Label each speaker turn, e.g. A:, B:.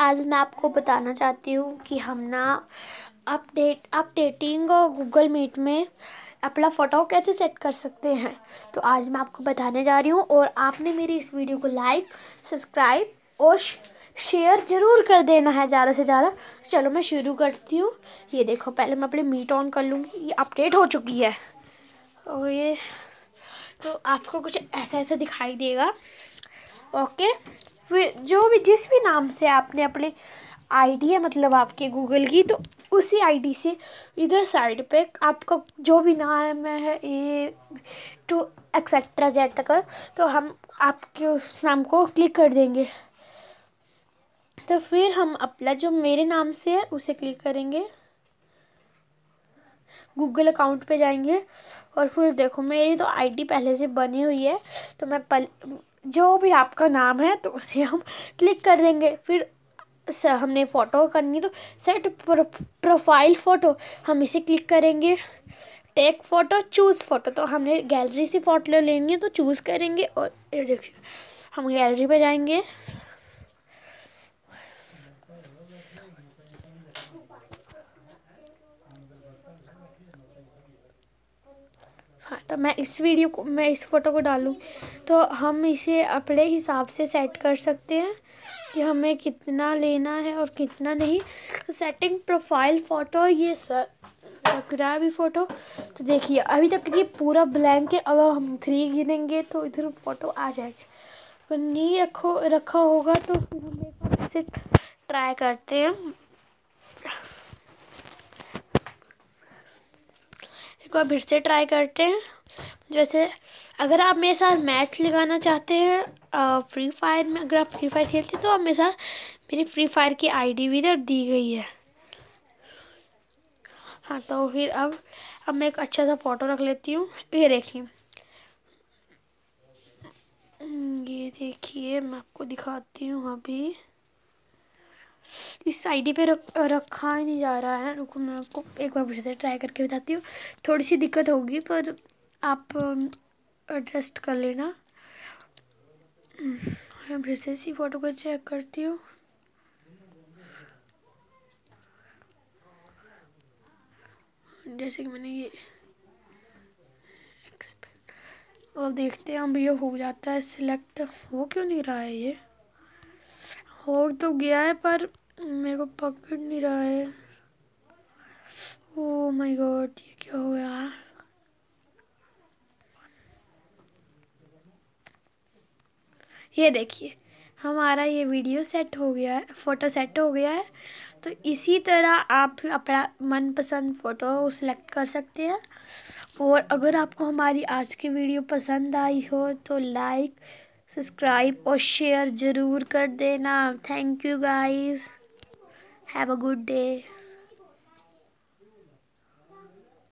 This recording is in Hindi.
A: आज मैं आपको बताना चाहती हूँ कि हम ना अपडेट अपडेटिंग और गूगल मीट में अपना फ़ोटो कैसे सेट कर सकते हैं तो आज मैं आपको बताने जा रही हूँ और आपने मेरी इस वीडियो को लाइक सब्सक्राइब और शेयर ज़रूर कर देना है ज़्यादा से ज़्यादा चलो मैं शुरू करती हूँ ये देखो पहले मैं अपने मीट ऑन कर लूँगी ये अपडेट हो चुकी है और ये तो आपको कुछ ऐसा ऐसा दिखाई देगा ओके जो भी जिस भी नाम से आपने अपने आईडी है मतलब आपके गूगल की तो उसी आईडी से इधर साइड पे आपका जो भी नाम है ए टू एक्सेट्रा जेड तक तो हम आपके उस नाम को क्लिक कर देंगे तो फिर हम अपना जो मेरे नाम से है उसे क्लिक करेंगे गूगल अकाउंट पे जाएंगे और फिर देखो मेरी तो आईडी पहले से बनी हुई है तो मैं पल जो भी आपका नाम है तो उसे हम क्लिक कर देंगे फिर हमने फ़ोटो करनी तो सेट प्रोफाइल फ़ोटो हम इसे क्लिक करेंगे टेक फ़ोटो चूज़ फ़ोटो तो हमने गैलरी से फ़ोटो लेनी है तो चूज़ करेंगे और देखिए हम गैलरी पर जाएंगे हाँ तो मैं इस वीडियो को मैं इस फ़ोटो को डालूँ तो हम इसे अपने हिसाब से सेट कर सकते हैं कि हमें कितना लेना है और कितना नहीं तो सेटिंग प्रोफाइल फ़ोटो ये सर लग रहा है अभी फ़ोटो तो देखिए अभी तक ये पूरा ब्लैंक है अब हम थ्री गिनेंगे तो इधर फ़ोटो आ जाएगी तो नहीं रखो रखा होगा तो फिर हम एक बार इसे ट्राई करते हैं एक बार फिर से ट्राई करते हैं जैसे अगर आप मेरे साथ मैच लगाना चाहते हैं फ्री फायर में अगर आप फ्री फायर खेलते हैं तो आप मेरे साथ मेरी फ्री फायर की आईडी भी इधर तो दी गई है हाँ तो फिर अब अब मैं एक अच्छा सा फ़ोटो रख लेती हूँ ये देखिए हम्म, ये देखिए मैं आपको दिखाती हूँ अभी इस आईडी पे रख रखा ही नहीं जा रहा है रुको मैं आपको एक बार फिर से ट्राई करके बताती हूँ थोड़ी सी दिक्कत होगी पर आप एडजस्ट um, कर लेना मैं फिर से इसी फ़ोटो को चेक करती हूँ जैसे कि मैंने ये और देखते हैं अब ये हो जाता है सिलेक्ट हो क्यों नहीं रहा है ये भोग तो गया है पर मेरे को पकड़ नहीं रहा है ओ माय गॉड ये क्या हो गया ये देखिए हमारा ये वीडियो सेट हो गया है फ़ोटो सेट हो गया है तो इसी तरह आप अपना मनपसंद फ़ोटो सेलेक्ट कर सकते हैं और अगर आपको हमारी आज की वीडियो पसंद आई हो तो लाइक सब्सक्राइब और शेयर ज़रूर कर देना thank you guys have a good day